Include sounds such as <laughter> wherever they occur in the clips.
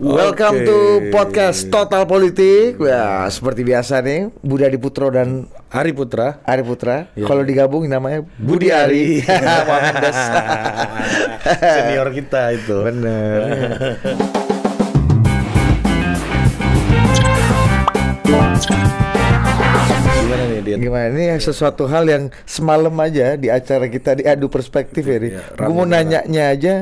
Welcome okay. to podcast Total Politik. Ya, seperti biasa nih, Budi Putro dan Ari Putra. Ari Putra. Yeah. Kalau digabung namanya Budi, Ari. <laughs> <laughs> Senior kita itu. Benar. Gimana nih dia? Gimana ini sesuatu hal yang semalam aja di acara kita diadu perspektif ya. ya Gue mau nanyanya aja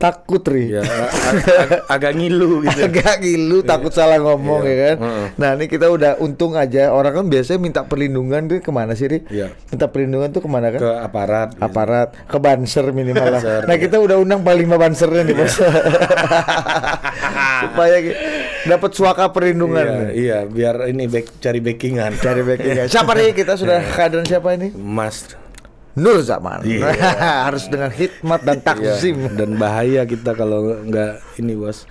takut ri ya, ag ag agak ngilu gitu agak ngilu iya. takut salah ngomong iya. ya kan uh nah ini kita udah untung aja orang kan biasanya minta perlindungan tuh kemana sih ri yeah. minta perlindungan tuh kemana kan ke aparat aparat gitu. ke banser minimal lah nah iya. kita udah undang paling lima bansernya nih bos <laughs> supaya dapat suaka perlindungan iya, yeah, yeah. biar ini back, cari backingan cari backingan <laughs> siapa nih kita sudah kader siapa ini master Nur zaman yeah. <laughs> harus dengan hikmat dan iya. takzim yeah. dan bahaya kita kalau nggak ini bos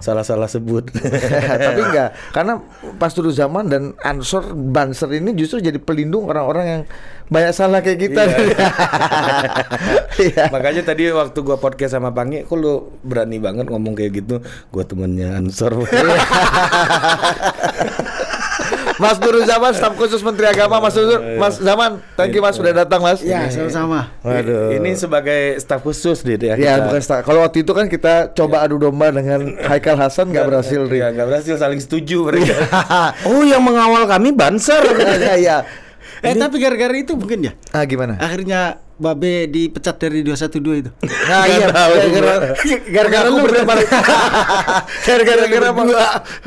salah-salah sebut <laughs> tapi enggak karena pas dulu zaman dan ansor banser ini justru jadi pelindung orang-orang yang banyak salah kayak kita yeah. <laughs> yeah. makanya tadi waktu gua podcast sama Pangi kok lu berani banget ngomong kayak gitu gue temennya ansor Mas Nur Zaman, staf khusus Menteri Agama, Mas Nur iya. Mas Zaman, thank you Mas sudah datang Mas. Ya sama-sama. Waduh. Ini sebagai staf khusus dia ya. Iya bukan staf. Kalau waktu itu kan kita coba iya. adu domba dengan Haikal Hasan nggak iya, berhasil Ri. Nggak berhasil saling setuju mereka. <laughs> oh yang mengawal kami Banser. Iya iya. Eh tapi gara-gara itu mungkin ya. Ah gimana? Akhirnya Babe dipecat dari 212 itu. <laughs> Nah, iya. Gara-gara lu berteman. <laughs> Gara-gara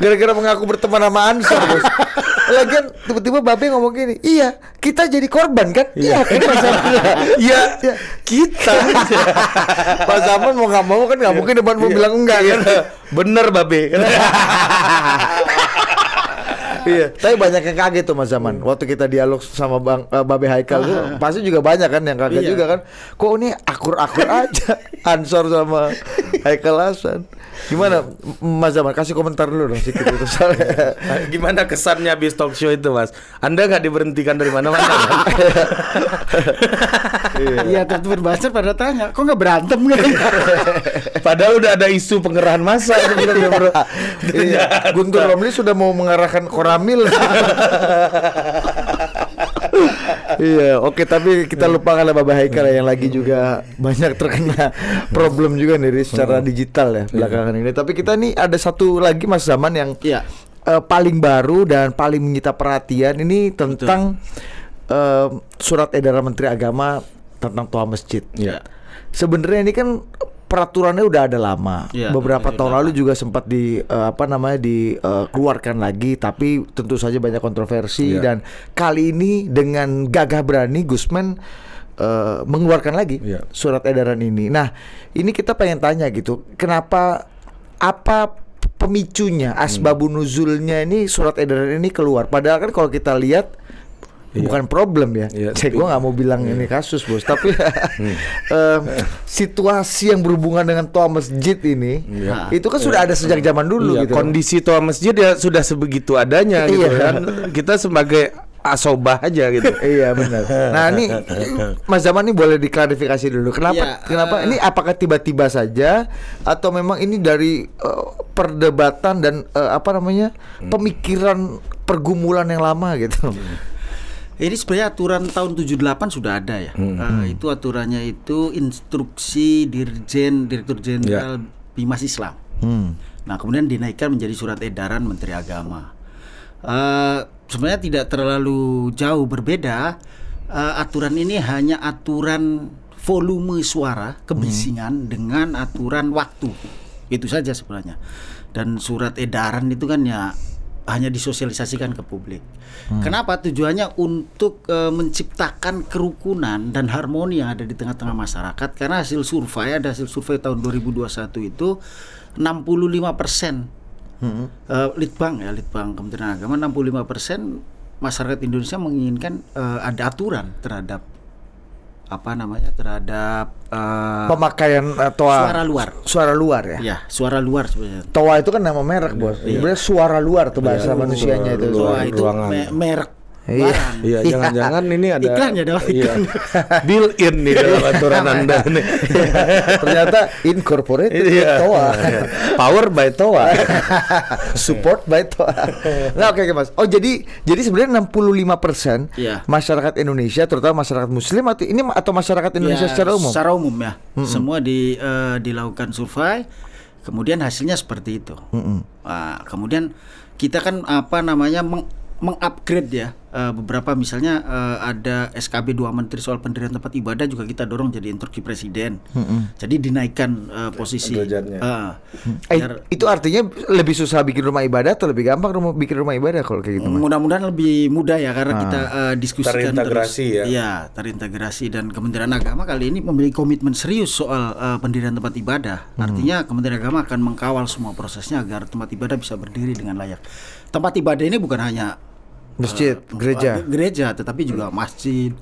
gara-gara mengaku berteman sama Ansar, <laughs> Bos. Lagian tiba-tiba Babe ngomong gini, "Iya, kita jadi korban kan?" Iya, kita kan? iya, iya, kita. Pak Zaman mau nggak mau kan nggak iya. mungkin depan mau iya. bilang enggak kan. Bener Babe iya. <laughs> Tapi banyak yang kaget tuh Mas Zaman. Hmm. Waktu kita dialog sama Bang uh, Babe Haikal tuh <laughs> pasti juga banyak kan yang kaget iya. juga kan. Kok ini akur-akur <laughs> aja Ansor sama Haikal Hasan. Gimana Mas Zaman kasih komentar dulu dong sedikit itu soalnya. <laughs> Gimana kesannya habis talk show itu Mas? Anda nggak diberhentikan dari mana-mana kan? <laughs> Iya, tentu berbaser pada tanya, kok nggak berantem kan? <laughs> Padahal udah ada isu pengerahan masa iya. Iya, Guntur Romli sudah mau mengarahkan Koramil iya, oke okay, tapi kita lupakan Bapak Haikal ya, yang lagi juga banyak terkena <laughs> problem juga nih secara hmm. digital ya belakangan ini. Tapi kita nih ada satu lagi Mas Zaman yang iya. uh, paling baru dan paling menyita perhatian ini tentang uh, surat edaran Menteri Agama tentang toa masjid. iya. Sebenarnya ini kan peraturannya udah ada lama. Ya, Beberapa tahun lalu juga sempat di uh, apa namanya dikeluarkan eh, uh, lagi, tapi tentu saja banyak kontroversi ya. dan kali ini dengan gagah berani Gusman uh, mengeluarkan lagi ya. surat edaran ini. Nah, ini kita pengen tanya gitu, kenapa apa pemicunya, hmm. asbabunuzulnya ini surat edaran ini keluar? Padahal kan kalau kita lihat Iya. Bukan problem ya. Iya, Saya gue nggak mau bilang iya. ini kasus bos, tapi um, <laughs> situasi yang berhubungan dengan toa masjid ini, iya. itu kan iya. sudah ada sejak zaman dulu. Iya, gitu. Kondisi toa masjid ya sudah sebegitu adanya gitu iya. kan. Kita sebagai asobah aja gitu. <laughs> iya benar. Nah ini Mas Zaman ini boleh diklarifikasi dulu. Kenapa? Iya, kenapa? Uh, ini apakah tiba-tiba saja atau memang ini dari uh, perdebatan dan uh, apa namanya hmm. pemikiran pergumulan yang lama gitu? Hmm. Ini sebenarnya aturan tahun 78 sudah ada ya. Hmm. Uh, itu aturannya itu instruksi Dirjen Direktur Jenderal yeah. Bimas Islam. Hmm. Nah, kemudian dinaikkan menjadi surat edaran Menteri Agama. Uh, sebenarnya tidak terlalu jauh berbeda. Uh, aturan ini hanya aturan volume suara hmm. kebisingan hmm. dengan aturan waktu. Itu saja sebenarnya. Dan surat edaran itu kan ya hanya disosialisasikan ke publik. Hmm. Kenapa? Tujuannya untuk e, menciptakan kerukunan dan harmoni yang ada di tengah-tengah masyarakat. Karena hasil survei ada hasil survei tahun 2021 itu 65 persen hmm. Eh, litbang ya litbang Kementerian Agama 65 persen masyarakat Indonesia menginginkan e, ada aturan terhadap apa namanya terhadap uh, pemakaian uh, toa suara luar suara luar ya ya suara luar sebenarnya toa itu kan nama merek iya. bos iya. sebenarnya suara luar tuh iya. bahasa iya, manusianya itu toa itu merek Iya, iya, jangan-jangan ini ada iya. iklan ya dong. <laughs> Iya. Bill in nih dalam aturan Anda nih. <laughs> Ternyata incorporate iya. Toa. Iya. Power by Toa. <laughs> Support by Toa. Nah, oke okay, Mas. Oh, jadi jadi sebenarnya 65% yeah. Iya. masyarakat Indonesia terutama masyarakat muslim atau ini atau masyarakat Indonesia yeah, secara umum? Secara umum ya. Mm -mm. Semua di uh, dilakukan survei kemudian hasilnya seperti itu. Mm -mm. Nah, kemudian kita kan apa namanya meng mengupgrade ya uh, beberapa misalnya uh, ada SKB dua menteri soal pendirian tempat ibadah juga kita dorong jadi interki presiden hmm. jadi dinaikkan uh, posisi uh, eh, biar, itu artinya lebih susah bikin rumah ibadah atau lebih gampang rumah bikin rumah ibadah kalau kayak gitu mudah-mudahan lebih mudah ya karena ah. kita uh, diskusikan terintegrasi terus, ya. ya terintegrasi dan Kementerian Agama kali ini memiliki komitmen serius soal uh, pendirian tempat ibadah hmm. artinya Kementerian Agama akan mengkawal semua prosesnya agar tempat ibadah bisa berdiri dengan layak tempat ibadah ini bukan hanya masjid, uh, gereja, gereja, tetapi juga masjid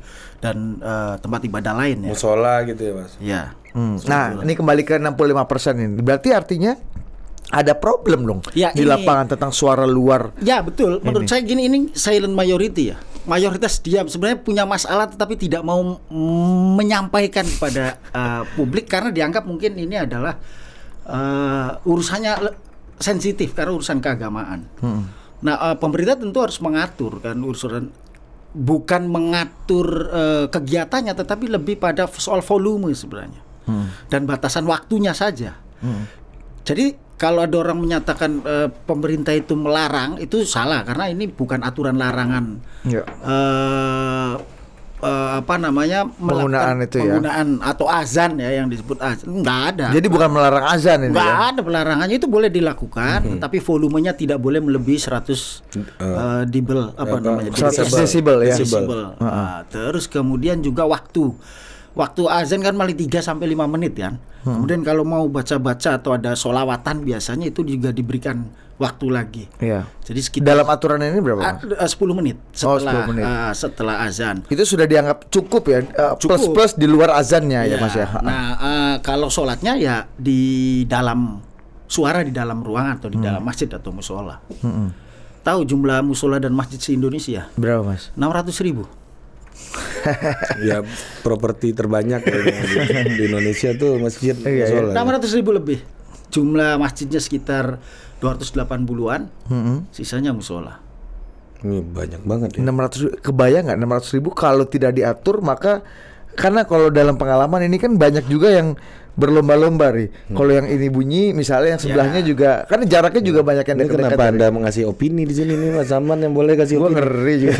dan uh, tempat ibadah lain ya. Musola gitu ya mas. Ya. Hmm. Nah ini kembali ke 65 persen ini, berarti artinya ada problem dong ya, di ini, lapangan tentang suara luar. Ya betul. Menurut saya gini ini silent majority ya. Mayoritas diam sebenarnya punya masalah tetapi tidak mau menyampaikan kepada uh, publik karena dianggap mungkin ini adalah uh, urusannya sensitif karena urusan keagamaan. Hmm. Nah, uh, pemerintah tentu harus mengatur kan urusan bukan mengatur uh, kegiatannya tetapi lebih pada soal volume sebenarnya. Hmm. Dan batasan waktunya saja. Hmm. Jadi kalau ada orang menyatakan uh, pemerintah itu melarang itu salah karena ini bukan aturan larangan. Yeah. Ya. Uh, uh, apa namanya penggunaan itu ya penggunaan atau azan ya yang disebut azan nggak ada jadi bukan melarang azan ini nggak ya? ada pelarangannya itu boleh dilakukan mm -hmm. tapi volumenya tidak boleh melebihi 100 uh, uh, dibel apa, uh, namanya decibel ya decibel uh -huh. nah, ah, ah. terus kemudian juga waktu waktu azan kan paling 3 sampai lima menit Ya? Hmm. Kemudian kalau mau baca-baca atau ada solawatan biasanya itu juga diberikan waktu lagi. Iya. Jadi sekitar dalam aturan ini berapa? Ah, eh, uh, 10 menit oh, setelah oh, 10 menit. Uh, setelah azan. Itu sudah dianggap cukup ya eh, uh, plus plus di luar azannya ya, ya Mas ya. Nah, uh, kalau sholatnya ya di dalam suara di dalam ruangan atau di hmm. dalam masjid atau musola. Hmm. Tahu jumlah musola dan masjid di Indonesia? Berapa Mas? ratus ribu. <laughs> ya properti terbanyak ya, di, Indonesia tuh masjid iya, iya. musola. Iya, 600 ribu lebih. Jumlah masjidnya sekitar 280-an, hmm. sisanya musola. Ini banyak banget ya. 600 kebayang nggak 600 ribu kalau tidak diatur maka karena kalau dalam pengalaman ini kan banyak juga yang berlomba-lomba nih. Hmm. Kalau yang ini bunyi, misalnya yang ya. sebelahnya ya. juga, kan jaraknya juga hmm. banyak yang dekat. Kenapa dari. anda mengasih opini di sini nih, Mas Zaman yang boleh kasih Gua opini? ngeri juga.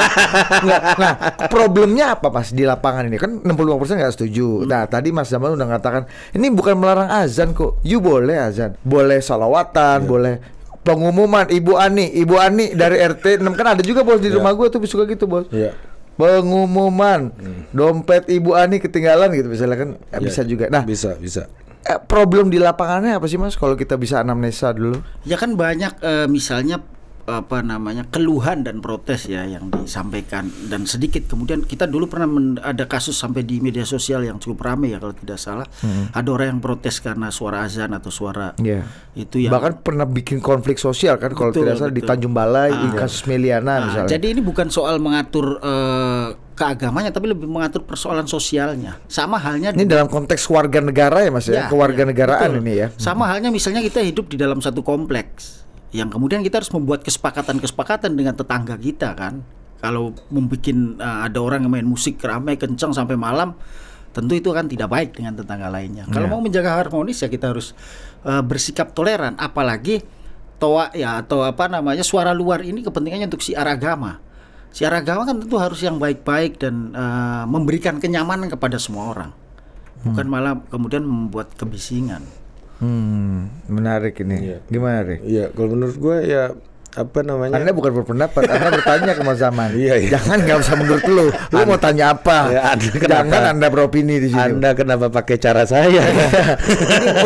<laughs> nah, nah, problemnya apa Mas di lapangan ini? Kan 65% nggak setuju. Hmm. Nah, tadi Mas Zaman udah mengatakan ini bukan melarang azan kok. You boleh azan, boleh salawatan, ya. boleh pengumuman Ibu Ani, Ibu Ani dari RT 6 kan ada juga bos di iya. rumah rumah gue tuh suka gitu bos. Iya pengumuman hmm. dompet Ibu Ani ketinggalan gitu misalnya kan ya, bisa juga. Nah, bisa bisa. Eh, problem di lapangannya apa sih Mas kalau kita bisa anamnesa dulu? Ya kan banyak eh, misalnya apa namanya keluhan dan protes ya yang disampaikan dan sedikit kemudian kita dulu pernah ada kasus sampai di media sosial yang cukup ramai ya kalau tidak salah hmm. ada orang yang protes karena suara azan atau suara yeah. itu yang bahkan pernah bikin konflik sosial kan kalau tidak salah betul. di Tanjung Balai ah, di kasus Meliana ah, misalnya jadi ini bukan soal mengatur uh, keagamanya tapi lebih mengatur persoalan sosialnya. Sama halnya ini dalam konteks warga negara ya Mas ya, ya, ya kewarganegaraan ya, ini ya. Sama halnya misalnya kita hidup di dalam satu kompleks yang kemudian kita harus membuat kesepakatan-kesepakatan dengan tetangga kita kan kalau membuat uh, ada orang yang main musik ramai kencang sampai malam tentu itu kan tidak baik dengan tetangga lainnya yeah. kalau iya. mau menjaga harmonis ya kita harus uh, bersikap toleran apalagi toa ya atau apa namanya suara luar ini kepentingannya untuk siar agama siar agama kan tentu harus yang baik-baik dan uh, memberikan kenyamanan kepada semua orang bukan hmm. malah kemudian membuat kebisingan Hmm, menarik ini. Ya. Gimana, Rik? Iya, kalau menurut gue ya apa namanya? Anda bukan berpendapat, Anda bertanya ke Mas Zaman. <laughs> Iya, iya. Jangan nggak usah menurut lu. Lu mau tanya apa? Ya, anda kenapa, Jangan Anda beropini di sini. Anda kenapa pakai cara saya? <laughs>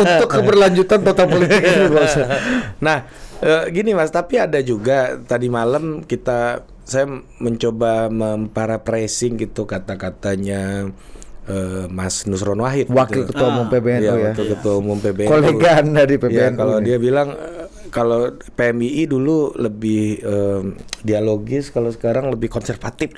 untuk keberlanjutan total politik ini, <laughs> Nah, e, gini Mas, tapi ada juga tadi malam kita saya mencoba mempara pressing gitu kata-katanya Eh, Mas Nusron Wahid wakil gitu. ketua umum ah. PBNU iya, ya, ya. ketua umum PBNU kolega dari PBNU ya, kalau dia bilang eh, kalau PMII dulu lebih um, dialogis, kalau sekarang lebih konservatif.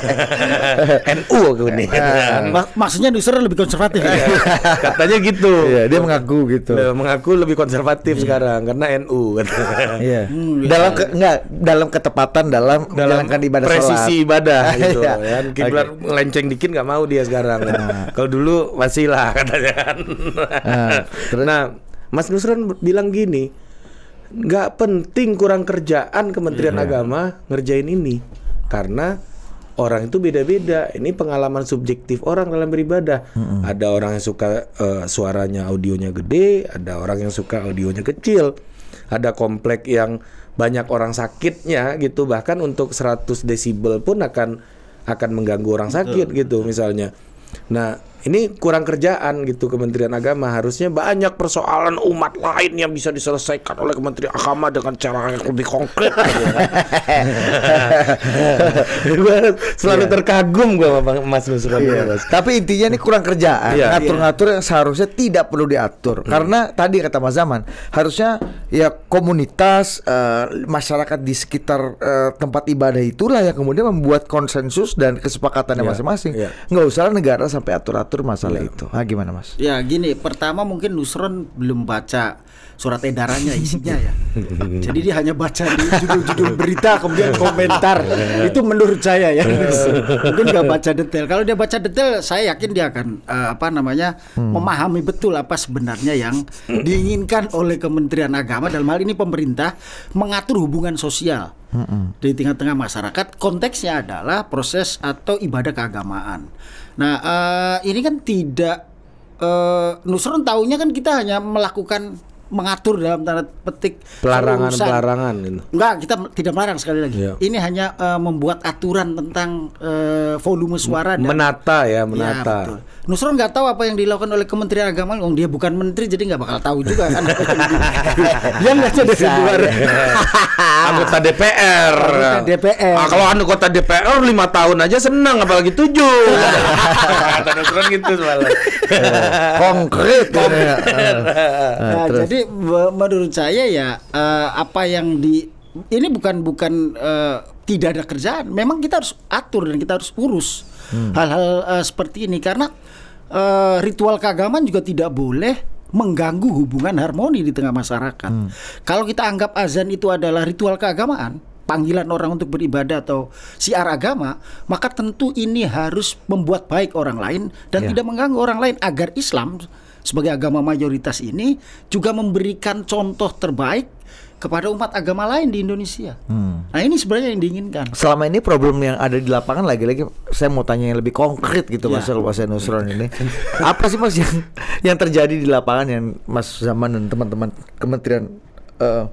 <laughs> NU aku nih. Ya. maksudnya Nusra lebih konservatif. Ya? <laughs> Katanya gitu. Iya, dia mengaku gitu. Dia mengaku lebih konservatif yeah. sekarang karena NU. Iya. <laughs> Hmm, iya. dalam ke, enggak dalam ketepatan dalam, dalam menjalankan ibadah presisi sholat. ibadah gitu iya. ya. kan. okay. melenceng dikit nggak mau dia sekarang. Nah. Kalau dulu masih lah katanya kan. nah, nah Mas Nusron bilang gini, nggak penting kurang kerjaan Kementerian yeah. Agama ngerjain ini karena orang itu beda-beda. Ini pengalaman subjektif orang dalam beribadah. Mm-hmm. Ada orang yang suka uh, suaranya audionya gede, ada orang yang suka audionya kecil. Ada komplek yang banyak orang sakitnya gitu. Bahkan untuk 100 desibel pun akan akan mengganggu orang sakit Betul. gitu misalnya. Nah, ini kurang kerjaan gitu Kementerian Agama harusnya banyak persoalan umat lain yang bisa diselesaikan oleh Kementerian Agama dengan cara yang lebih konkret gitu ya kan? <laughs> selalu iya. terkagum gue sama Mas Nusron iya, tapi intinya ini kurang kerjaan iya. ngatur-ngatur yang seharusnya tidak perlu diatur hmm. karena tadi kata Mas Zaman harusnya ya komunitas eh, masyarakat di sekitar eh, tempat ibadah itulah yang kemudian membuat konsensus dan kesepakatannya masing-masing nggak usah negara sampai atur-atur mengatur masalah ya. itu. Ah gimana mas? Ya gini, pertama mungkin Nusron belum baca surat edarannya isinya ya. Jadi dia hanya baca judul-judul berita kemudian komentar. <laughs> itu menurut saya ya. <laughs> mungkin nggak baca detail. Kalau dia baca detail, saya yakin dia akan uh, apa namanya hmm. memahami betul apa sebenarnya yang diinginkan oleh Kementerian Agama dalam hal ini pemerintah mengatur hubungan sosial hmm. di tengah-tengah masyarakat konteksnya adalah proses atau ibadah keagamaan Nah, uh, ini kan tidak uh, Nusron tahunya kan kita hanya melakukan mengatur dalam tanda petik pelarangan-pelarangan gitu. Enggak, kita tidak melarang sekali lagi. Ya. Ini hanya uh, membuat aturan tentang uh, volume suara dan menata ya, iya, menata. Ya, Nusron nggak tahu apa yang dilakukan oleh Kementerian Agama, oh, dia bukan menteri jadi nggak bakal tahu juga kan. <laughs> dia nggak jadi iya. luar. <laughs> anggota DPR. Anggota DPR. Ah, kalau anggota DPR lima tahun aja senang apalagi tujuh. Kata Nusron gitu soalnya Konkret. <laughs> Konkret. Nah, jadi jadi menurut saya ya uh, apa yang di ini bukan bukan uh, tidak ada kerjaan. Memang kita harus atur dan kita harus urus hmm. hal-hal hmm. uh, seperti ini karena uh, ritual keagamaan juga tidak boleh mengganggu hubungan harmoni di tengah masyarakat. Hmm. Kalau kita anggap azan itu adalah ritual keagamaan, panggilan orang untuk beribadah atau siar agama, maka tentu ini harus membuat baik orang lain dan yeah. tidak mengganggu orang lain agar Islam sebagai agama mayoritas ini juga memberikan contoh terbaik kepada umat agama lain di Indonesia. Hmm. Nah ini sebenarnya yang diinginkan. Selama ini problem yang ada di lapangan lagi-lagi saya mau tanya yang lebih konkret gitu ya. Mas iya. Mas Nusron ini. Apa sih Mas yang yang terjadi di lapangan yang Mas Zaman dan teman-teman Kementerian uh,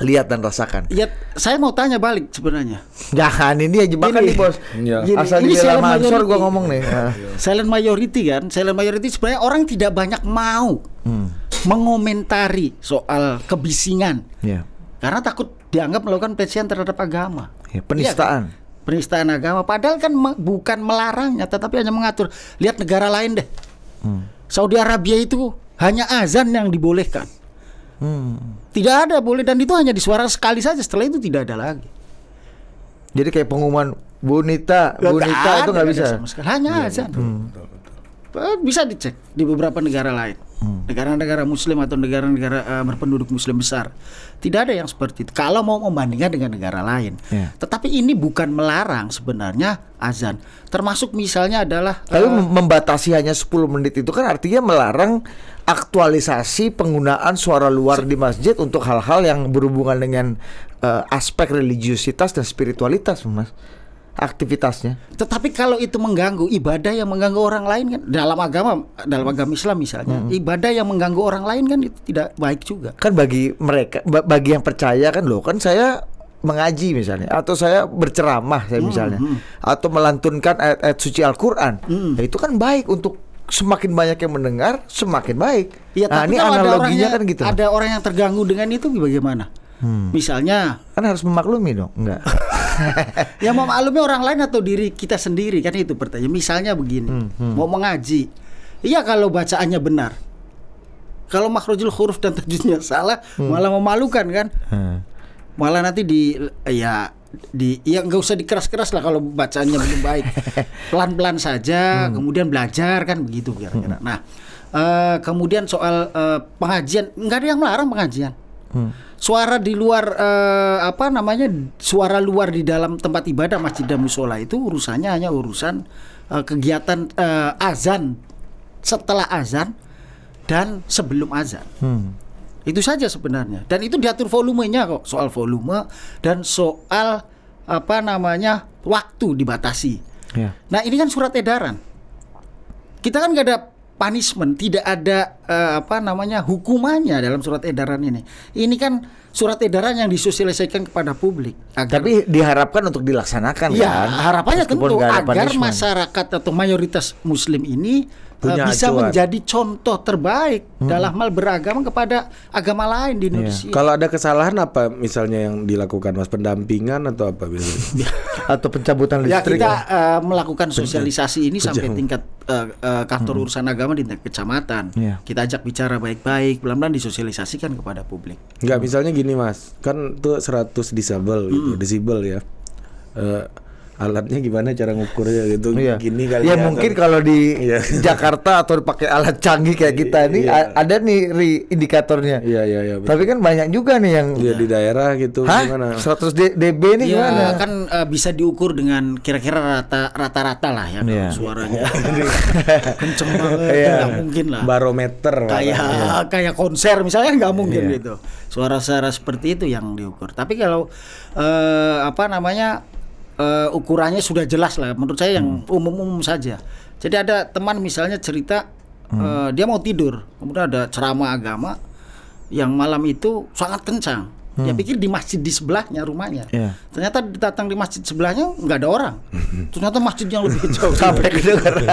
lihat dan rasakan. Lihat, ya, saya mau tanya balik sebenarnya. Jangan ini ya jebakan nih bos. Ya. Gini, Asal ini silent majority. gua ngomong nih. Iya. silent majority kan, silent majority sebenarnya orang tidak banyak mau hmm. mengomentari soal kebisingan. Ya. Karena takut dianggap melakukan pelecehan terhadap agama. Ya, penistaan. Ya, kan? Penistaan agama. Padahal kan me bukan melarangnya, tetapi hanya mengatur. Lihat negara lain deh. Hmm. Saudi Arabia itu hanya azan yang dibolehkan. Hmm. Tidak ada boleh dan itu hanya disuara sekali saja setelah itu tidak ada lagi. Jadi kayak pengumuman Bunita, Bunita itu nggak bisa. Hanya azan. Iya, betul. Eh, bisa dicek di beberapa negara lain. Hmm. Negara-negara muslim atau negara-negara uh, berpenduduk muslim besar. Tidak ada yang seperti itu. Kalau mau membandingkan dengan negara lain. Yeah. Tetapi ini bukan melarang sebenarnya azan. Termasuk misalnya adalah Tapi uh, membatasi hanya 10 menit itu kan artinya melarang aktualisasi penggunaan suara luar di masjid untuk hal-hal yang berhubungan dengan uh, aspek religiusitas dan spiritualitas, Mas aktivitasnya. Tetapi kalau itu mengganggu ibadah yang mengganggu orang lain kan dalam agama dalam agama Islam misalnya hmm. ibadah yang mengganggu orang lain kan itu tidak baik juga. Kan bagi mereka bagi yang percaya kan loh kan saya mengaji misalnya atau saya berceramah saya misalnya hmm, atau melantunkan ayat-ayat suci Al-Qur'an. Hmm. Ya, itu kan baik untuk semakin banyak yang mendengar semakin baik. Ya, nah, ini analoginya kan gitu. Ada orang yang terganggu dengan itu bagaimana? Hmm. Misalnya kan harus memaklumi dong, enggak. <laughs> yang memaklumi orang lain atau diri kita sendiri kan itu pertanyaan. Misalnya begini, hmm, hmm. mau mengaji, iya kalau bacaannya benar, kalau makrojul huruf dan tajwidnya salah hmm. malah memalukan kan, hmm. malah nanti di ya di ya nggak usah dikeras-keras lah kalau bacaannya belum baik <laughs> pelan-pelan saja hmm. kemudian belajar kan begitu kira-kira hmm. nah uh, kemudian soal uh, pengajian nggak ada yang melarang pengajian hmm suara di luar eh, apa namanya suara luar di dalam tempat ibadah masjid dan musola itu urusannya hanya urusan uh, kegiatan eh, azan setelah azan dan sebelum azan. Hmm. Itu saja sebenarnya. Dan itu diatur volumenya kok, soal volume dan soal apa namanya waktu dibatasi. Yeah. Nah ini kan surat edaran. Kita kan nggak ada punishment, tidak ada uh, apa namanya hukumannya dalam surat edaran ini. Ini kan surat edaran yang disosialisasikan kepada publik. Agar, Tapi diharapkan untuk dilaksanakan ya, kan? harapannya tentu agar punishment. masyarakat atau mayoritas muslim ini Eh, punya bisa acuan. menjadi contoh terbaik hmm. dalam hal beragama kepada agama lain di iya. Indonesia. Yeah. Kalau ada kesalahan apa misalnya yang dilakukan Mas pendampingan atau apa <laughs> atau pencabutan ya, listrik? Ya kita ya? Uh, melakukan sosialisasi ini sampai tingkat uh, uh, kantor hmm. urusan agama di tingkat kecamatan. Yeah. Kita ajak bicara baik-baik, pelan-pelan disosialisasikan kepada publik. Enggak, hmm. misalnya gini Mas, kan tuh 100 disable gitu, hmm. gitu, disable ya. Uh, alatnya gimana cara ngukurnya gitu iya. gini kali ya, ya mungkin kan? kalau di iya. <laughs> Jakarta atau pakai alat canggih kayak kita ini iya. ada nih ri indikatornya iya iya iya tapi kan banyak juga nih yang iya, di daerah gitu Hah? gimana 100 dB nih iya, gimana kan uh, bisa diukur dengan kira-kira rata-rata lah ya iya. suaranya <laughs> iya. kenceng banget iya. nggak mungkin lah barometer kayak iya. kayak konser misalnya nggak mungkin iya. gitu suara-suara seperti itu yang diukur tapi kalau uh, apa namanya uh, ukurannya sudah jelas lah menurut saya yang hmm. umum-umum saja. Jadi ada teman misalnya cerita hmm. uh, dia mau tidur, kemudian ada ceramah agama yang malam itu sangat kencang. Hmm. Dia pikir di masjid di sebelahnya rumahnya. Yeah. Ternyata datang di masjid sebelahnya nggak ada orang. Hmm. Ternyata masjid yang lebih jauh <laughs> sampai kedengaran.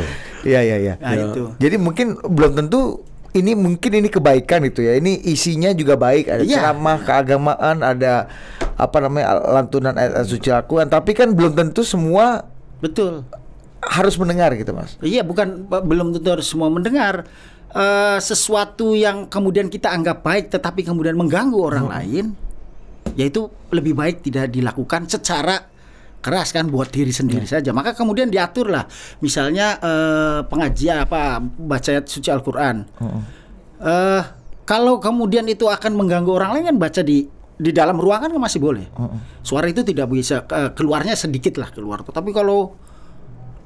<laughs> Iya iya iya. Nah, ya. Jadi mungkin belum tentu ini mungkin ini kebaikan itu ya. Ini isinya juga baik, ada yeah. ceramah keagamaan, ada apa namanya lantunan ayat suci Al-Qur'an, tapi kan belum tentu semua betul harus mendengar gitu, Mas. Iya, bukan belum tentu harus semua mendengar. Uh, sesuatu yang kemudian kita anggap baik tetapi kemudian mengganggu orang hmm. lain yaitu lebih baik tidak dilakukan secara keras kan buat diri sendiri yeah. saja. Maka kemudian diatur lah misalnya eh, pengajian apa baca suci Al-Qur'an. Uh -uh. eh, kalau kemudian itu akan mengganggu orang lain kan baca di di dalam ruangan kan masih boleh. Uh Suara itu tidak bisa eh, keluarnya sedikit lah keluar. Tapi kalau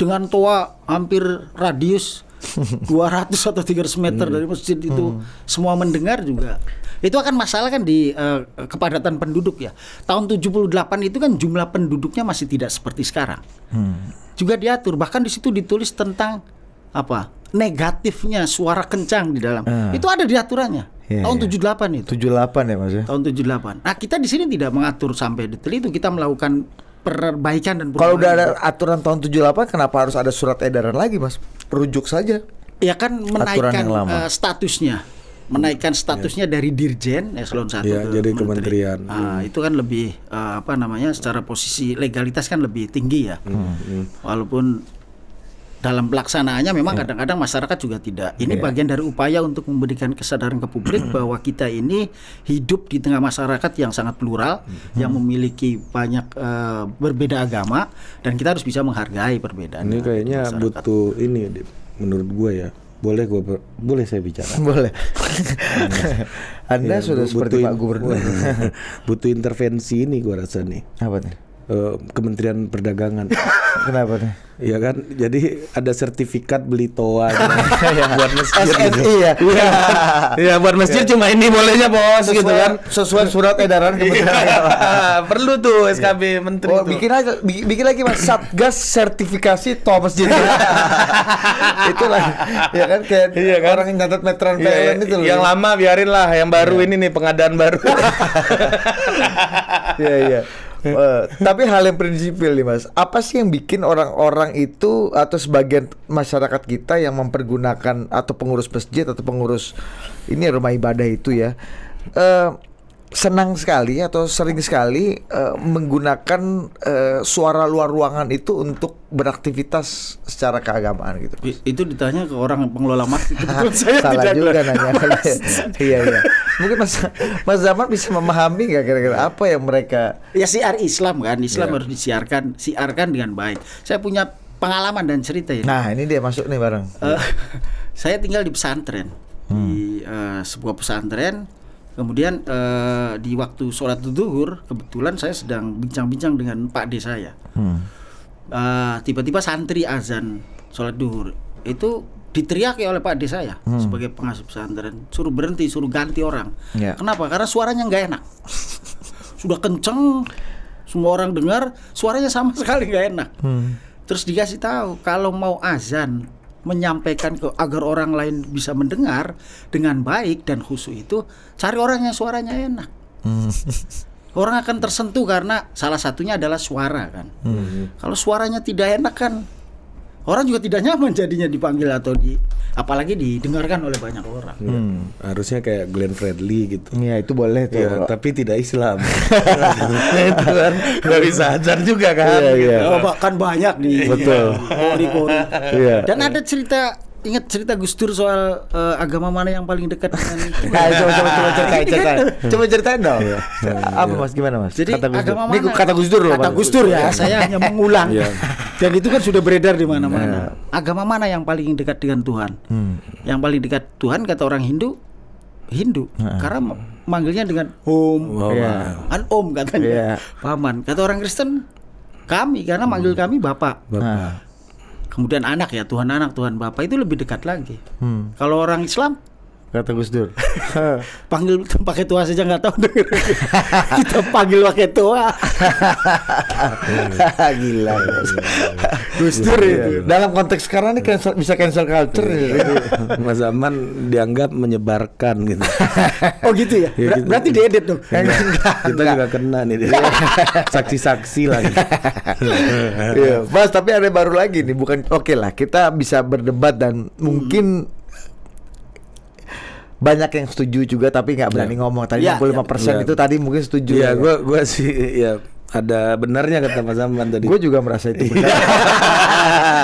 dengan toa hampir radius 200 atau 300 meter hmm. dari masjid itu hmm. semua mendengar juga. Itu akan masalah kan di uh, kepadatan penduduk ya. Tahun 78 itu kan jumlah penduduknya masih tidak seperti sekarang. Hmm. Juga diatur bahkan di situ ditulis tentang apa? negatifnya suara kencang di dalam. Uh. Itu ada di aturannya. Yeah, iya. tahun yeah. 78 itu. 78 ya Mas ya. Tahun tujuh delapan Nah, kita di sini tidak mengatur sampai detail itu, kita melakukan perbaikan dan Kalau udah ada gitu. aturan tahun 78 kenapa harus ada surat edaran lagi, Mas? Rujuk saja. Ya kan menaikkan Uh, statusnya menaikkan statusnya yeah. dari dirjen eselon satu yeah, ke jadi menteri. kementerian. Nah, hmm. itu kan lebih uh, apa namanya secara posisi legalitas kan lebih tinggi ya. Hmm. hmm. Walaupun dalam pelaksanaannya memang ya. kadang-kadang masyarakat juga tidak. Ini yeah. bagian dari upaya untuk memberikan kesadaran ke publik hmm. bahwa kita ini hidup di tengah masyarakat yang sangat plural, mm-hmm. yang memiliki banyak uh, berbeda agama dan kita harus bisa menghargai perbedaan. Ini kayaknya butuh ini menurut gue ya. Boleh gue boleh saya bicara. <laughs> boleh. Anda ya, sudah butuh seperti Pak Gubernur. <laughs> butuh intervensi ini gue rasa nih. Apa nih? Eh, kementerian Perdagangan. <laughs> Kenapa nih? Iya kan, jadi ada sertifikat beli toa <laughs> iya. buat masjid. Gitu. Ya? Iya. iya. Iya, buat masjid iya. cuma ini bolehnya bos, gitu kan? Sesuai surat edaran <laughs> iya. kementerian. Perlu tuh SKB menteri. Oh, bikin lagi, bikin lagi mas Satgas sertifikasi toa masjid. itu lah, ya kan kayak kan? orang yang nyatet meteran PLN itu Yang lama biarin lah, yang baru ini nih pengadaan baru. Iya iya uh, tapi hal yang prinsipil nih mas, apa sih yang bikin orang-orang itu atau sebagian masyarakat kita yang mempergunakan atau pengurus masjid atau pengurus ini rumah ibadah itu ya uh, senang sekali atau sering sekali uh, menggunakan uh, suara luar ruangan itu untuk beraktivitas secara keagamaan gitu. Mas. Itu ditanya ke orang pengelola masjid. <laughs> saya Salah juga nanya. <laughs> <laughs> iya iya. Mungkin Mas Mas Zaman bisa memahami nggak kira-kira apa yang mereka Ya siar Islam kan. Islam yeah. harus disiarkan, siarkan dengan baik. Saya punya pengalaman dan cerita ya. Nah, ini dia masuk nih bareng. Uh, saya tinggal di pesantren. Hmm. Di uh, sebuah pesantren Kemudian uh, di waktu sholat zuhur kebetulan saya sedang bincang-bincang dengan Pak D saya. Hmm. Uh, tiba-tiba santri azan sholat duhur itu diteriaki oleh Pak D saya hmm. sebagai pengasuh pesantren suruh berhenti suruh ganti orang. Yeah. Kenapa? Karena suaranya nggak enak. <laughs> Sudah kenceng semua orang dengar suaranya sama <laughs> sekali nggak enak. Hmm. Terus dikasih tahu kalau mau azan menyampaikan ke agar orang lain bisa mendengar dengan baik dan khusus itu cari orang yang suaranya enak. Hmm. Orang akan tersentuh karena salah satunya adalah suara kan. Hmm. Kalau suaranya tidak enak kan orang juga tidak nyaman jadinya dipanggil atau di apalagi didengarkan oleh banyak orang. Hmm. Harusnya kayak Glenn Fredly gitu. Iya itu boleh tuh. Ya, tapi tidak Islam. itu kan nggak bisa ajar juga kan. Iya, iya. Oh, kan banyak di betul. Iya. Kori-kori. Iya. Dan ada cerita ingat cerita Gus Dur soal uh, agama mana yang paling dekat dengan <laughs> nah, coba, coba, coba iya ceritain, kan? ceritain. coba ceritain dong. Iya, iya, Apa Mas gimana Mas? Jadi kata Gus Dur. Ini kata Gus Dur loh. Kata Gus Dur ya, saya hanya mengulang. Dan itu kan sudah beredar di mana-mana. Agama mana yang paling dekat dengan Tuhan? Hmm. Yang paling dekat Tuhan kata orang Hindu Hindu hmm. karena manggilnya dengan om Oh, ya. an om katanya yeah. paman kata orang Kristen kami karena manggil hmm. kami bapak, bapak. Nah kemudian anak ya Tuhan anak Tuhan Bapak itu lebih dekat lagi. Hmm. Kalau orang Islam Kata Gus Dur. <laughs> panggil pakai tua saja nggak tahu denger. <laughs> Kita panggil pakai tua. <laughs> gila. Ya, Gus Dur ya. Dalam konteks sekarang ini cancel, bisa cancel culture. Ya. Iya. Mas Zaman dianggap menyebarkan gitu. oh gitu ya. Iya, Ber gitu. Berarti diedit dong. Enggak, enggak, kita juga kena nih. Saksi-saksi lagi. Iya, Mas tapi ada baru lagi nih bukan oke okay lah kita bisa berdebat dan hmm. mungkin banyak yang setuju juga tapi nggak berani yeah. ngomong tadi yeah, lima persen iya. itu tadi mungkin setuju yeah, ya gue gue sih ya ada benarnya kata Mas Zaman tadi gue juga merasa itu benar iya.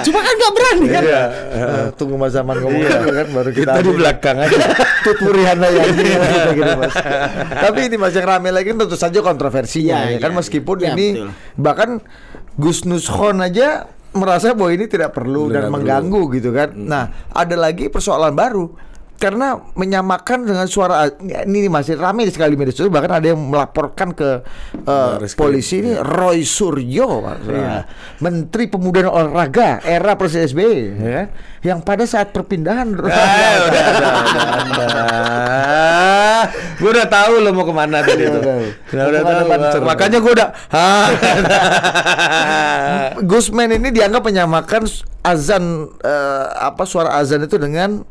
<laughs> cuma kan nggak berani kan yeah. Iya. uh, tunggu Mas Zaman ngomong yeah. kan baru kita, di belakang aja <laughs> tut Rihanna ya gitu, gitu, gitu, mas. tapi ini Mas yang rame lagi tentu saja kontroversinya ya, ya kan ya, meskipun ya, ini betul. bahkan Gus Nuskon aja merasa bahwa ini tidak perlu Benar dan mengganggu gitu kan. Hmm. Nah, ada lagi persoalan baru karena menyamakan dengan suara ya, ini masih ramai sekali media sosial bahkan ada yang melaporkan ke uh, polisi ini iya. Roy Suryo iya. Nah, Menteri Pemuda dan Olahraga era Presiden SBY ya, yang pada saat perpindahan eh, udah, udah, udah, gue udah tahu lo mau kemana tadi itu iya, udah, udah tahu makanya gue udah Gusman ini dianggap menyamakan azan uh, apa suara azan itu dengan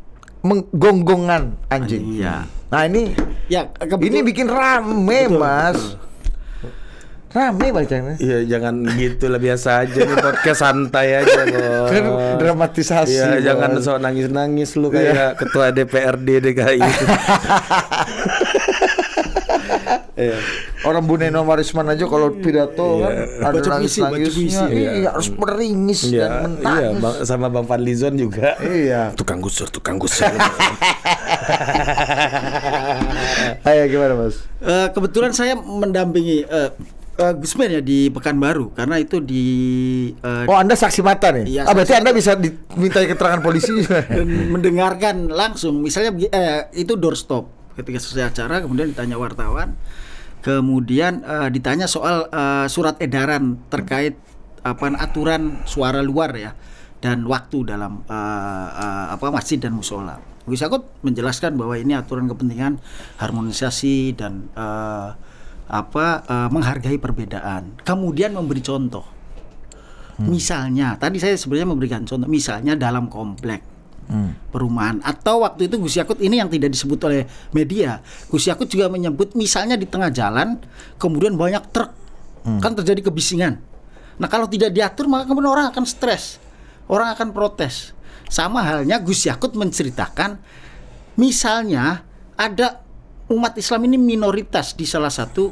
menggonggongan anjing. Iya. Nah ini ya kebetul. ini bikin rame betul, mas. Betul. Rame bacanya. Iya jangan gitu lah biasa aja nih podcast santai aja loh. <laughs> Dramatisasi. Iya jangan sok nangis nangis lu kayak iya. ketua DPRD DKI. <laughs> Iya orang Buneno Marisman aja kalau iya, pidato iya. kan ada nangis nangisnya iya, iya. iya. harus meringis iya. dan mentangis iya. Bang, sama Bang Fadlizon juga iya tukang gusur tukang gusur <laughs> ayo gimana mas uh, kebetulan saya mendampingi uh, uh, Gusman ya di Pekanbaru karena itu di uh, Oh Anda saksi mata nih. Iya, ah berarti Anda bisa diminta keterangan polisi <laughs> dan mendengarkan langsung misalnya eh, itu doorstop ketika selesai acara kemudian ditanya wartawan Kemudian uh, ditanya soal uh, surat edaran terkait apa aturan suara luar ya dan waktu dalam uh, uh, apa masjid dan musola. Bisa kok menjelaskan bahwa ini aturan kepentingan harmonisasi dan uh, apa uh, menghargai perbedaan. Kemudian memberi contoh. Hmm. Misalnya, tadi saya sebenarnya memberikan contoh. Misalnya dalam komplek hmm. perumahan atau waktu itu Gus Yakut ini yang tidak disebut oleh media Gus Yakut juga menyebut misalnya di tengah jalan kemudian banyak truk hmm. kan terjadi kebisingan nah kalau tidak diatur maka kemudian orang akan stres orang akan protes sama halnya Gus Yakut menceritakan misalnya ada umat Islam ini minoritas di salah satu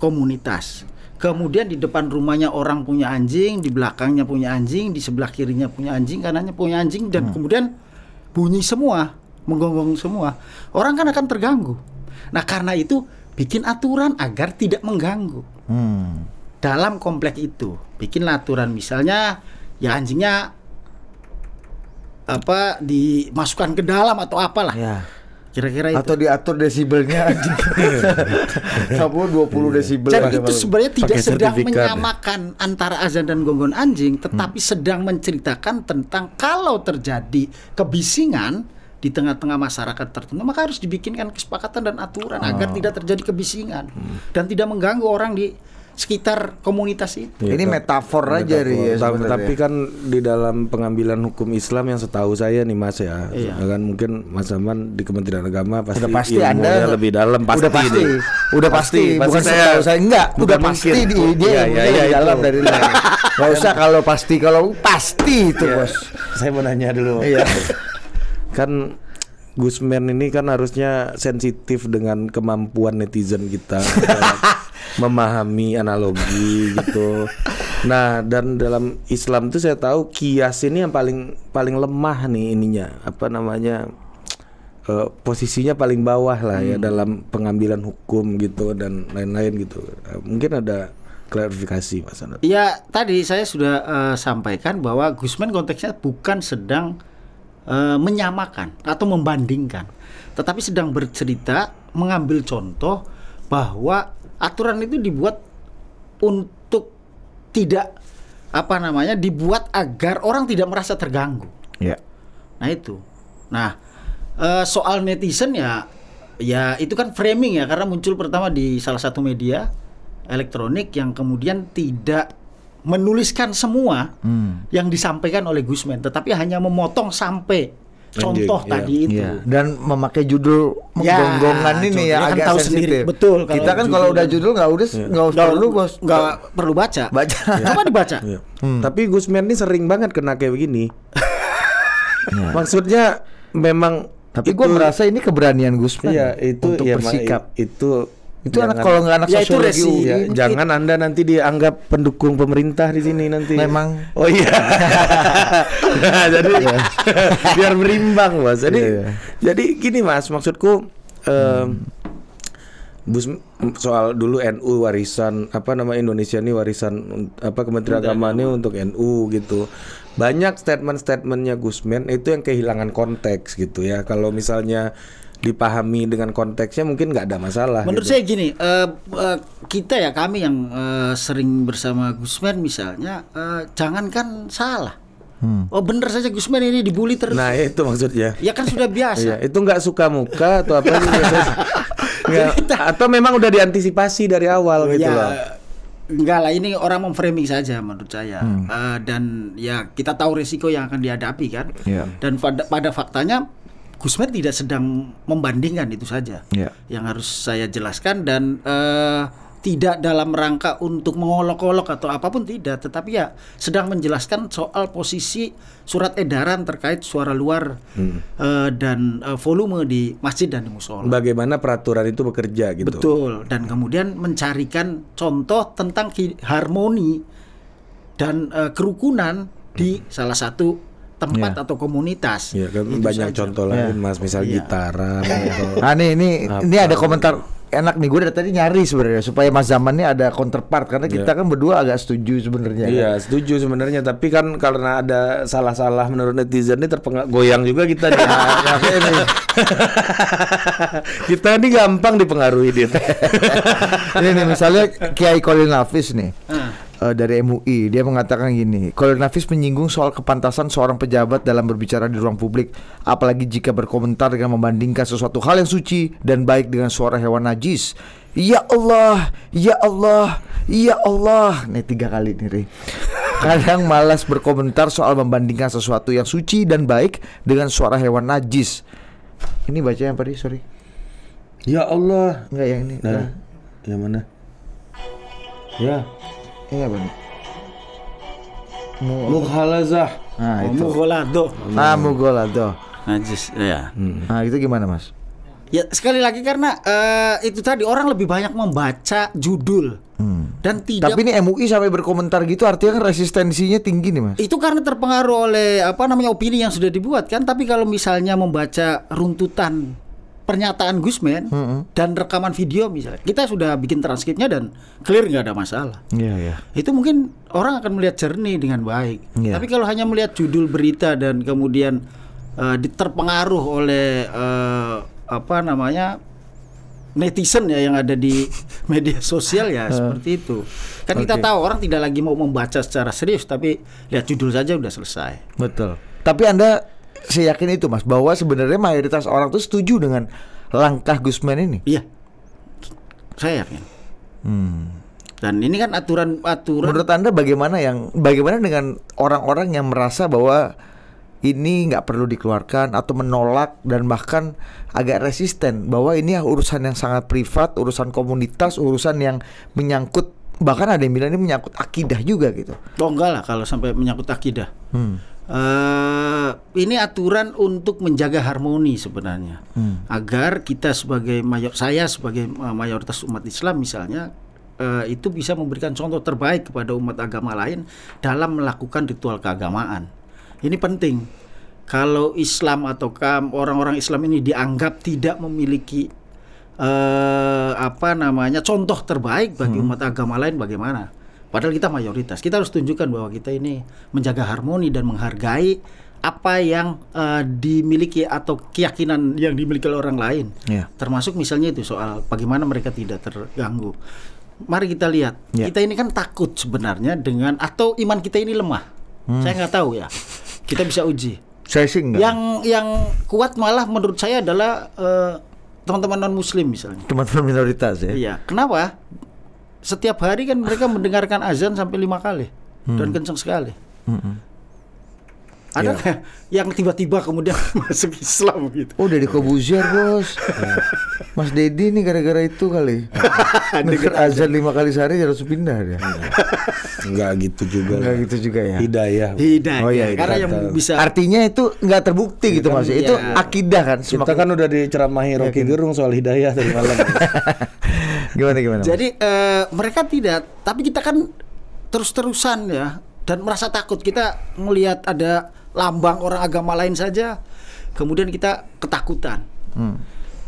komunitas Kemudian di depan rumahnya orang punya anjing, di belakangnya punya anjing, di sebelah kirinya punya anjing, kanannya punya anjing, dan hmm. kemudian bunyi semua, menggonggong semua, orang kan akan terganggu. Nah, karena itu bikin aturan agar tidak mengganggu. Hmm. Dalam komplek itu, bikin aturan misalnya ya anjingnya apa dimasukkan ke dalam atau apalah. Yeah. Kira-kira atau itu. diatur desibelnya aja. Kamu <laughs> 20 iya. desibel. Jadi itu sebenarnya tidak sedang ya. menyamakan ya. antara azan dan gonggong anjing, tetapi hmm. sedang menceritakan tentang kalau terjadi kebisingan di tengah-tengah masyarakat tertentu, maka harus dibikinkan kesepakatan dan aturan oh. agar tidak terjadi kebisingan hmm. dan tidak mengganggu orang di sekitar komunitas itu. Ya, ini metafor, metafor aja metafor. Ya, tapi, tapi kan di dalam pengambilan hukum Islam yang setahu saya nih Mas ya, iya. Ya kan mungkin Mas Aman di Kementerian Agama pasti udah pasti Anda lebih dalam pasti udah pasti, Ini. udah pasti, pasti bukan saya, setahu saya enggak, bukan udah pasti mungkin. di dia ya, ya, ya, dalam dari lain. <laughs> Gak usah kalau pasti kalau pasti itu ya. Bos. Saya mau nanya dulu. Iya. kan Gusman ini kan harusnya sensitif dengan kemampuan netizen kita <laughs> memahami analogi gitu. Nah, dan dalam Islam itu saya tahu kias ini yang paling paling lemah nih ininya, apa namanya? Uh, posisinya paling bawah lah ya hmm. ya dalam pengambilan hukum gitu dan lain-lain gitu. Uh, mungkin ada klarifikasi Mas Anad? Ya, tadi saya sudah uh, sampaikan bahwa Gusman konteksnya bukan sedang uh, menyamakan atau membandingkan, tetapi sedang bercerita mengambil contoh bahwa aturan itu dibuat untuk tidak apa namanya dibuat agar orang tidak merasa terganggu. Ya. Nah itu. Nah eh, soal netizen ya ya itu kan framing ya karena muncul pertama di salah satu media elektronik yang kemudian tidak menuliskan semua hmm. yang disampaikan oleh Gusman, tetapi hanya memotong sampai contoh yeah. tadi itu yeah. dan memakai judul ya, menggonggongan ya, ini ya kan agak tahu sensitif. sendiri betul kalau kita kan kalau udah judul nggak udah iya. nggak yeah. perlu bos nggak perlu baca baca yeah. apa dibaca yeah. hmm. tapi Gusman ini sering banget kena kayak begini yeah. maksudnya memang tapi gue merasa ini keberanian Gusman iya, itu untuk ya, bersikap itu itu jangan, anak kalau nggak anak ya, sosiologi itu ya, jangan anda nanti dianggap pendukung pemerintah di sini nanti memang oh iya <laughs> nah, jadi iya. <laughs> biar berimbang mas jadi yeah, yeah. jadi gini mas maksudku um, Bus soal dulu NU warisan apa nama Indonesia ini warisan apa Kementerian Agama ini untuk NU gitu. Banyak statement-statementnya Gusmen itu yang kehilangan konteks gitu ya. Kalau misalnya dipahami dengan konteksnya mungkin nggak ada masalah. Menurut gitu. saya gini, uh, uh, kita ya kami yang uh, sering bersama Gusman misalnya, uh, jangankan salah. Hmm. Oh bener saja Gusman ini dibully terus. Nah itu maksudnya. Ya kan sudah biasa. iya, itu nggak suka muka atau apa gitu. <laughs> atau memang udah diantisipasi dari awal gitu ya, loh. Enggak lah ini orang memframing saja menurut saya hmm. uh, dan ya kita tahu risiko yang akan dihadapi kan yeah. dan pada pada faktanya Gusmet tidak sedang membandingkan itu saja yeah. yang harus saya jelaskan dan uh, tidak dalam rangka untuk mengolok-olok atau apapun tidak tetapi ya sedang menjelaskan soal posisi surat edaran terkait suara luar hmm. uh, dan uh, volume di masjid dan di musola. Bagaimana peraturan itu bekerja gitu. Betul dan kemudian mencarikan contoh tentang harmoni dan uh, kerukunan di hmm. salah satu tempat yeah. atau komunitas. Yeah, kan itu banyak saja. contoh lain yeah. Mas, misal yeah. gitaran <laughs> Ah nih ini ini ada komentar enak nih gue dari tadi nyari sebenarnya supaya Mas Zaman ini ada counterpart karena iya. kita kan berdua agak setuju sebenarnya. Iya, yeah, kan? setuju sebenarnya tapi kan karena ada salah-salah menurut netizen ini terpengaruh goyang juga kita di <laughs> nah, ini. Iya, iya. <laughs> kita ini gampang dipengaruhi dia. ini nih misalnya Kiai Kolin Hafiz nih. Uh uh, dari MUI. Dia mengatakan gini, Kolonel Nafis menyinggung soal kepantasan seorang pejabat dalam berbicara di ruang publik, apalagi jika berkomentar dengan membandingkan sesuatu hal yang suci dan baik dengan suara hewan najis. Ya Allah, ya Allah, ya Allah. Nih tiga kali nih, Ri. Kadang malas berkomentar soal membandingkan sesuatu yang suci dan baik dengan suara hewan najis. Ini baca yang tadi, sorry. Ya Allah. Enggak yang ini. Nah, nah. yang mana? Ya iya benar Mughalazah. Nah, oh, itu. Mughalado. Nah, Mughalado. Najis, ya. Nah, itu gimana, Mas? Ya, sekali lagi karena uh, itu tadi orang lebih banyak membaca judul. Hmm. Dan tidak Tapi ini MUI sampai berkomentar gitu artinya kan resistensinya tinggi nih, Mas. Itu karena terpengaruh oleh apa namanya opini yang sudah dibuat kan, tapi kalau misalnya membaca runtutan pernyataan Gusman mm -hmm. dan rekaman video misalnya kita sudah bikin transkripnya dan clear nggak ada masalah yeah, yeah. itu mungkin orang akan melihat jernih dengan baik yeah. tapi kalau hanya melihat judul berita dan kemudian uh, eh, terpengaruh oleh uh, apa namanya netizen ya yang ada di <laughs> media sosial ya eh. seperti itu. Kan okay. kita tahu orang tidak lagi mau membaca secara serius tapi lihat judul saja udah selesai. Betul. Tapi Anda saya yakin itu mas bahwa sebenarnya mayoritas orang tuh setuju dengan langkah Gusman ini. Iya, saya yakin. Hmm. Dan ini kan aturan aturan. Menurut anda bagaimana yang bagaimana dengan orang-orang yang merasa bahwa ini nggak perlu dikeluarkan atau menolak dan bahkan agak resisten bahwa ini urusan yang sangat privat, urusan komunitas, urusan yang menyangkut bahkan ada yang bilang ini menyangkut akidah juga gitu. Oh enggak lah kalau sampai menyangkut akidah. Hmm Uh, ini aturan untuk menjaga harmoni sebenarnya, hmm. agar kita sebagai mayor saya sebagai eh, mayoritas umat Islam misalnya uh, itu bisa memberikan contoh terbaik kepada umat agama lain dalam melakukan ritual keagamaan. Ini penting. Kalau Islam atau orang-orang Islam ini dianggap tidak memiliki uh, apa namanya contoh terbaik bagi hmm. umat agama lain bagaimana? Padahal kita mayoritas. Kita harus tunjukkan bahwa kita ini menjaga harmoni dan menghargai apa yang uh, dimiliki atau keyakinan yang dimiliki oleh orang lain. Yeah. Termasuk misalnya itu soal bagaimana mereka tidak terganggu. Mari kita lihat. Yeah. Kita ini kan takut sebenarnya dengan atau iman kita ini lemah. Hmm. Saya nggak tahu ya. Kita bisa uji. Saya sih enggak. Yang yang kuat malah menurut saya adalah uh, teman-teman non muslim misalnya. Teman-teman minoritas ya. Iya. Kenapa? setiap hari kan mereka mendengarkan azan sampai lima kali hmm. dan kenceng sekali. Hmm. hmm. Ada yeah. yang tiba-tiba kemudian <laughs> masuk Islam gitu. Oh dari Kobuzier bos. Iya. Mas Dedi nih gara-gara itu kali. <laughs> Dengar azan lima kali sehari harus pindah dia. Enggak iya. <laughs> gitu juga. Enggak gitu juga ya. Hidayah. Hidayah. Oh iya. Karena yang bisa. Artinya itu enggak terbukti gitu kan, mas. Iya. Itu akidah kan. Semakin... Kita kan udah diceramahi Rocky Gerung soal hidayah tadi malam. gimana gimana. Jadi uh, mereka tidak. Tapi kita kan terus-terusan ya dan merasa takut kita melihat ada lambang orang agama lain saja kemudian kita ketakutan. Hmm.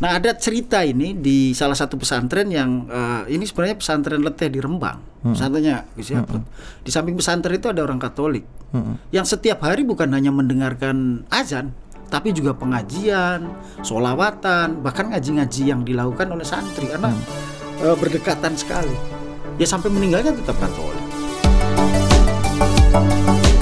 Nah ada cerita ini di salah satu pesantren yang uh, ini sebenarnya pesantren leteh di Rembang. Hmm. Pesantrennya siapa? Gitu ya. Hmm. Di samping pesantren itu ada orang Katolik hmm. yang setiap hari bukan hanya mendengarkan azan tapi juga pengajian, solawatan, bahkan ngaji-ngaji yang dilakukan oleh santri karena hmm. uh, berdekatan sekali. Ya sampai meninggalnya tetap Katolik.